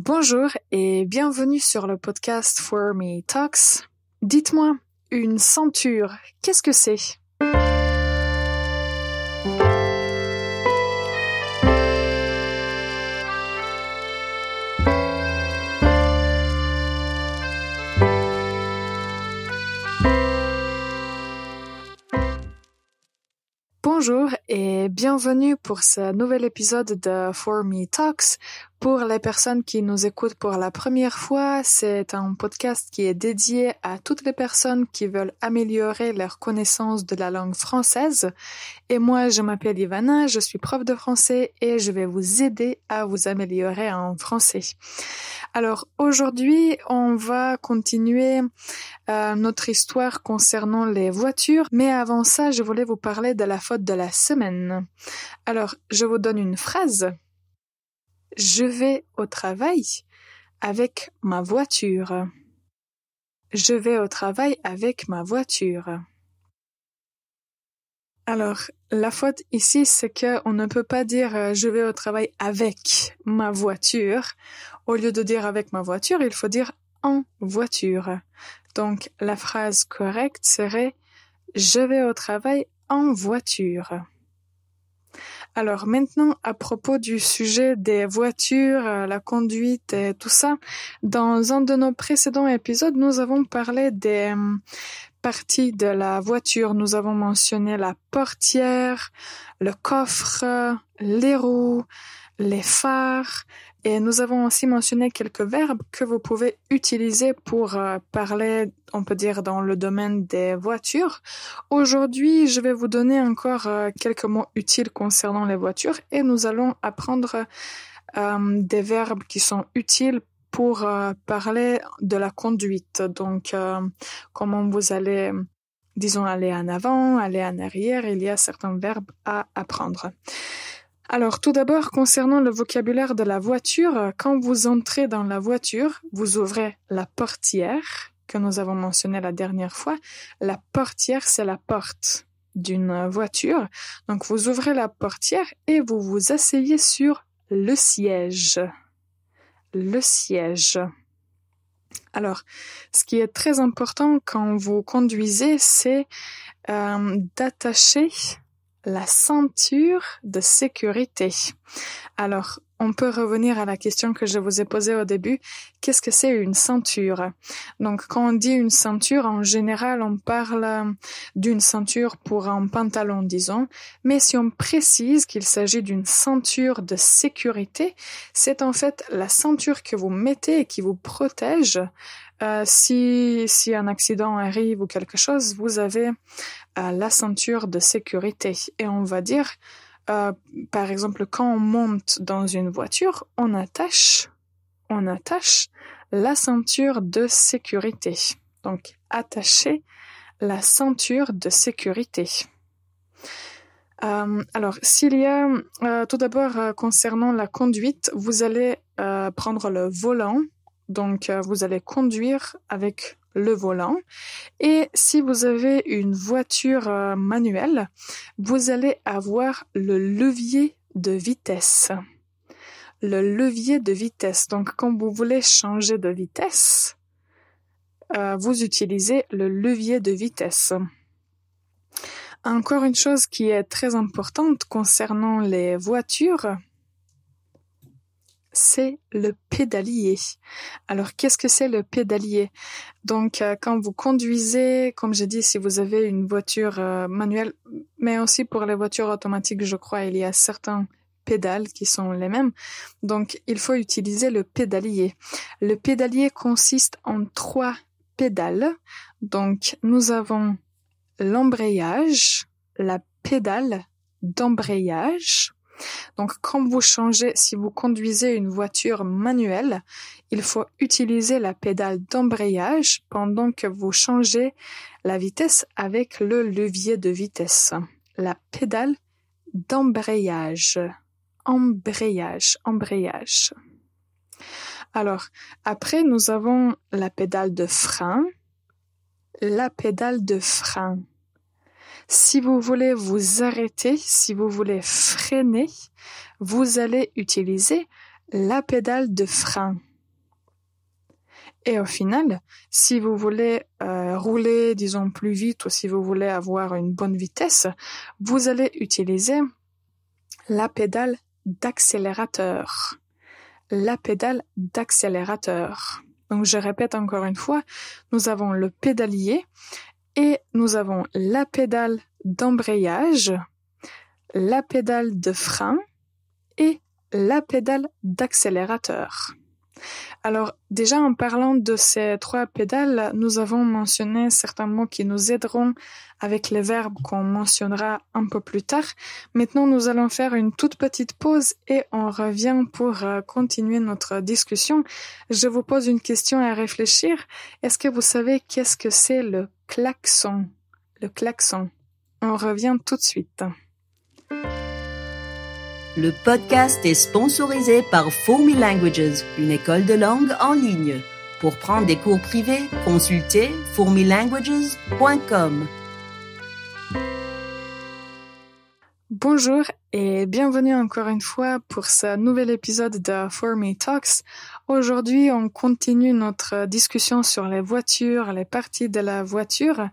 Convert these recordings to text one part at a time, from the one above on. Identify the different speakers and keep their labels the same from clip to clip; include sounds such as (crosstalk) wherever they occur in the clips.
Speaker 1: Bonjour et bienvenue sur le podcast For Me Talks. Dites-moi, une ceinture, qu'est-ce que c'est Bonjour et bienvenue pour ce nouvel épisode de For Me Talks pour les personnes qui nous écoutent pour la première fois, c'est un podcast qui est dédié à toutes les personnes qui veulent améliorer leur connaissance de la langue française. Et moi, je m'appelle Ivana, je suis prof de français et je vais vous aider à vous améliorer en français. Alors aujourd'hui, on va continuer euh, notre histoire concernant les voitures, mais avant ça, je voulais vous parler de la faute de la semaine. Alors, je vous donne une phrase je vais au travail avec ma voiture. Je vais au travail avec ma voiture. Alors, la faute ici, c'est qu'on ne peut pas dire euh, je vais au travail avec ma voiture. Au lieu de dire avec ma voiture, il faut dire en voiture. Donc, la phrase correcte serait je vais au travail en voiture. Alors maintenant, à propos du sujet des voitures, euh, la conduite et tout ça, dans un de nos précédents épisodes, nous avons parlé des euh, parties de la voiture. Nous avons mentionné la portière, le coffre, les roues, les phares, et nous avons aussi mentionné quelques verbes que vous pouvez utiliser pour euh, parler, on peut dire, dans le domaine des voitures. Aujourd'hui, je vais vous donner encore euh, quelques mots utiles concernant les voitures et nous allons apprendre euh, des verbes qui sont utiles pour parler de la conduite. Donc, comment vous allez disons aller en avant, aller en arrière, il y a certains verbes à apprendre. Alors tout d'abord, concernant le vocabulaire de la voiture, quand vous entrez dans la voiture, vous ouvrez la portière que nous avons mentionné la dernière fois. La portière, c'est la porte d'une voiture. Donc vous ouvrez la portière et vous vous asseyez sur le siège. Le siège. Alors, ce qui est très important quand vous conduisez, c'est euh, d'attacher la ceinture de sécurité. Alors, on peut revenir à la question que je vous ai posée au début. Qu'est-ce que c'est une ceinture Donc, quand on dit une ceinture, en général, on parle euh, d'une ceinture pour un pantalon, disons. Mais si on précise qu'il s'agit d'une ceinture de sécurité, c'est en fait la ceinture que vous mettez et qui vous protège. Euh, si, si un accident arrive ou quelque chose, vous avez la ceinture de sécurité. Et on va dire, euh, par exemple, quand on monte dans une voiture, on attache, on attache la ceinture de sécurité. Donc, attacher la ceinture de sécurité. Euh, alors, s'il y a, euh, tout d'abord, concernant la conduite, vous allez prendre le volant donc, euh, vous allez conduire avec le volant. Et si vous avez une voiture euh, manuelle, vous allez avoir le levier de vitesse. Le levier de vitesse. Donc, quand vous voulez changer de vitesse, euh, vous utilisez le levier de vitesse. Encore une chose qui est très importante concernant les voitures, c'est le pédalier. Alors, qu'est-ce que c'est le pédalier Donc, euh, quand vous conduisez, comme j'ai dit, si vous avez une voiture euh, manuelle, mais aussi pour les voitures automatiques, je crois, il y a certains pédales qui sont les mêmes. Donc, il faut utiliser le pédalier. Le pédalier consiste en trois pédales. Donc, nous avons l'embrayage, la pédale d'embrayage donc quand vous changez, si vous conduisez une voiture manuelle, il faut utiliser la pédale d'embrayage pendant que vous changez la vitesse avec le levier de vitesse. La pédale d'embrayage. Embrayage, embrayage. Alors, après, nous avons la pédale de frein, la pédale de frein. Si vous voulez vous arrêter, si vous voulez freiner, vous allez utiliser la pédale de frein. Et au final, si vous voulez euh, rouler, disons, plus vite ou si vous voulez avoir une bonne vitesse, vous allez utiliser la pédale d'accélérateur. La pédale d'accélérateur. Donc je répète encore une fois, nous avons le pédalier et nous avons la pédale d'embrayage, la pédale de frein et la pédale d'accélérateur. Alors, déjà en parlant de ces trois pédales, nous avons mentionné certains mots qui nous aideront avec les verbes qu'on mentionnera un peu plus tard. Maintenant, nous allons faire une toute petite pause et on revient pour euh, continuer notre discussion. Je vous pose une question à réfléchir. Est-ce que vous savez qu'est-ce que c'est le klaxon? Le klaxon. On revient tout de suite. Le podcast est sponsorisé par Fourmilanguages, Languages, une école de langue en ligne. Pour prendre des cours privés, consultez fourmilanguages.com. Bonjour et bienvenue encore une fois pour ce nouvel épisode de For Me Talks. Aujourd'hui, on continue notre discussion sur les voitures, les parties de la voiture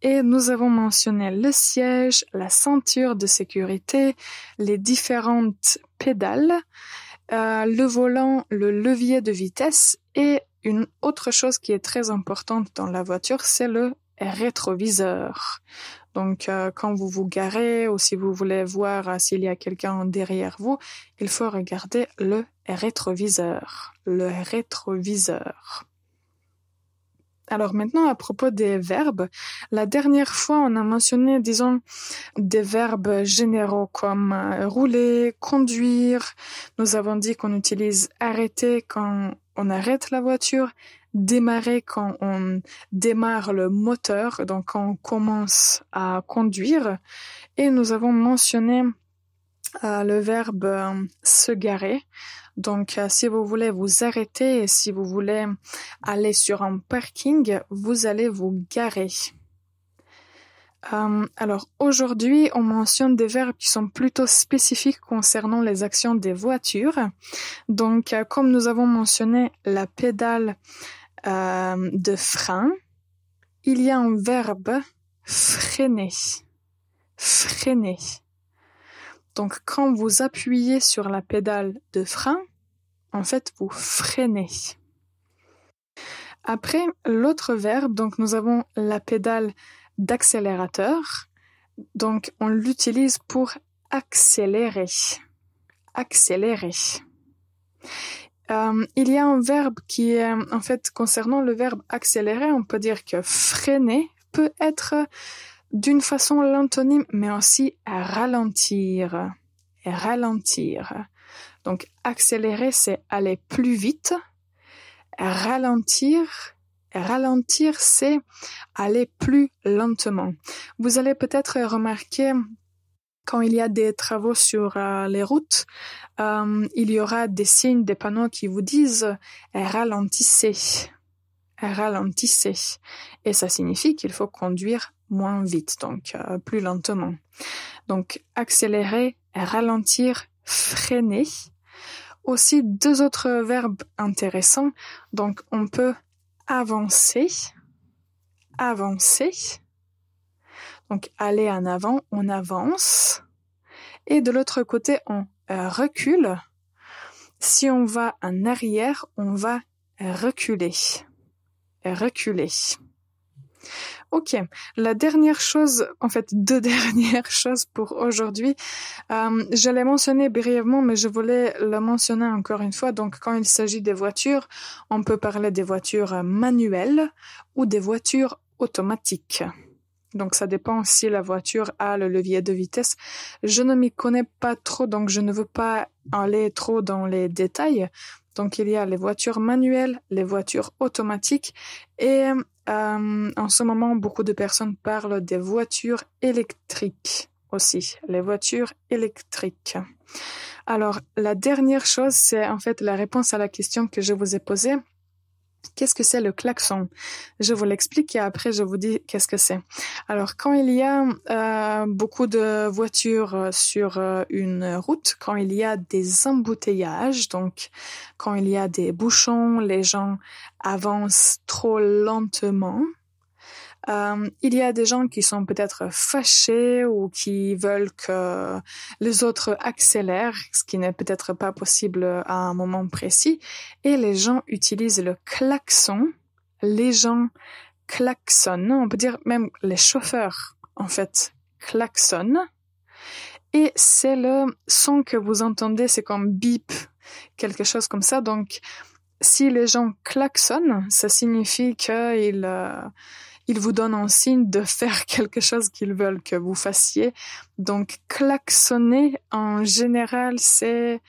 Speaker 1: et nous avons mentionné le siège, la ceinture de sécurité, les différentes pédales, euh, le volant, le levier de vitesse et une autre chose qui est très importante dans la voiture, c'est le rétroviseur. Donc, euh, quand vous vous garez ou si vous voulez voir euh, s'il y a quelqu'un derrière vous, il faut regarder le rétroviseur. Le rétroviseur. Alors maintenant, à propos des verbes, la dernière fois, on a mentionné, disons, des verbes généraux comme euh, rouler, conduire. Nous avons dit qu'on utilise arrêter quand on arrête la voiture, démarrer quand on démarre le moteur, donc quand on commence à conduire. Et nous avons mentionné euh, le verbe euh, se garer. Donc, euh, si vous voulez vous arrêter si vous voulez aller sur un parking, vous allez vous garer. alors, aujourd'hui, on mentionne des verbes qui sont plutôt spécifiques concernant les actions des voitures. Donc, comme nous avons mentionné la pédale euh, de frein, il y a un verbe freiner. Freiner. Donc quand vous appuyez sur la pédale de frein, en fait vous freinez. Après l'autre verbe, donc nous avons la pédale d'accélérateur. Donc on l'utilise pour accélérer. Accélérer. Euh, il y a un verbe qui est, en fait, concernant le verbe accélérer, on peut dire que freiner peut être d'une façon l'antonyme, mais aussi ralentir. ralentir. Donc, accélérer, c'est aller plus vite. Ralentir, ralentir, c'est aller plus lentement. Vous allez peut-être remarquer quand il y a des travaux sur euh, les routes, euh, il y aura des signes, des panneaux qui vous disent eh, ralentissez, eh, ralentissez. Et ça signifie qu'il faut conduire moins vite, donc euh, plus lentement. Donc accélérer, ralentir, freiner. Aussi deux autres verbes intéressants. Donc on peut avancer, avancer donc aller en avant, on avance. Et de l'autre côté, on euh, recule. Si on va en arrière, on va reculer. Reculer. Ok, la dernière chose, en fait (laughs) deux dernières choses pour aujourd'hui. Euh, je l'ai mentionné brièvement, mais je voulais la mentionner encore une fois. Donc quand il s'agit des voitures, on peut parler des voitures euh, manuelles ou des voitures automatiques. Donc ça dépend si la voiture a le levier de vitesse. Je ne m'y connais pas trop, donc je ne veux pas aller trop dans les détails. Donc il y a les voitures manuelles, les voitures automatiques et euh, en ce moment beaucoup de personnes parlent des voitures électriques aussi, les voitures électriques. Alors la dernière chose, c'est en fait la réponse à la question que je vous ai posée. Qu'est-ce que c'est le klaxon Je vous l'explique et après je vous dis qu'est-ce que c'est. Alors quand il y a euh, beaucoup de voitures euh, sur euh, une route, quand il y a des embouteillages, donc quand il y a des bouchons, les gens avancent trop lentement, euh, il y a des gens qui sont peut-être fâchés ou qui veulent que les autres accélèrent, ce qui n'est peut-être pas possible à un moment précis. Et les gens utilisent le klaxon. Les gens klaxonnent. On peut dire même les chauffeurs, en fait, klaxonnent. Et c'est le son que vous entendez, c'est comme bip, quelque chose comme ça. Donc, si les gens klaxonnent, ça signifie qu'ils euh, vous donnent un signe de faire (laughs) quelque chose qu'ils veulent que vous fassiez. Donc klaxonner, en général, c'est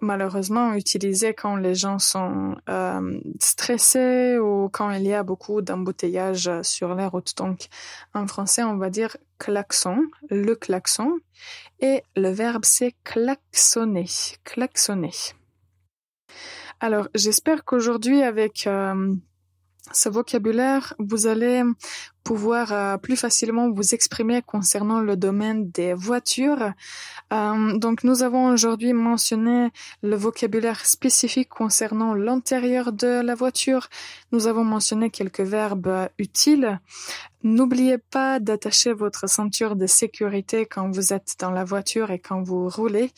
Speaker 1: malheureusement utilisé quand les gens sont euh, stressés ou quand il y a beaucoup d'embouteillages sur les routes. Donc en français, on va dire klaxon, le klaxon, et le verbe c'est klaxonner, klaxonner. Alors, j'espère qu'aujourd'hui, avec euh, ce vocabulaire, vous allez pouvoir euh, plus facilement vous exprimer concernant le domaine des voitures. Euh, donc nous avons aujourd'hui mentionné le vocabulaire spécifique concernant l'intérieur de la voiture. Nous avons mentionné quelques verbes utiles. N'oubliez pas d'attacher votre ceinture de sécurité quand vous êtes dans la voiture et quand vous roulez.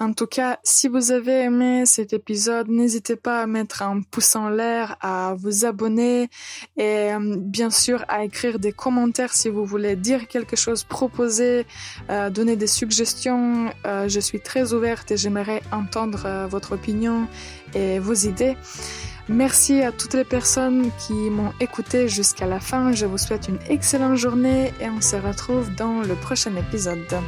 Speaker 1: En tout cas, si vous avez aimé cet épisode, n'hésitez pas à mettre un pouce en l'air, à vous abonner et euh, bien sûr à écrire des commentaires si vous voulez dire quelque chose, proposer, euh, donner des suggestions. Euh, je suis très ouverte et j'aimerais entendre euh, votre opinion et vos idées. Merci à toutes les personnes qui m'ont écouté jusqu'à la fin. Je vous souhaite une excellente journée et on se retrouve dans le prochain épisode.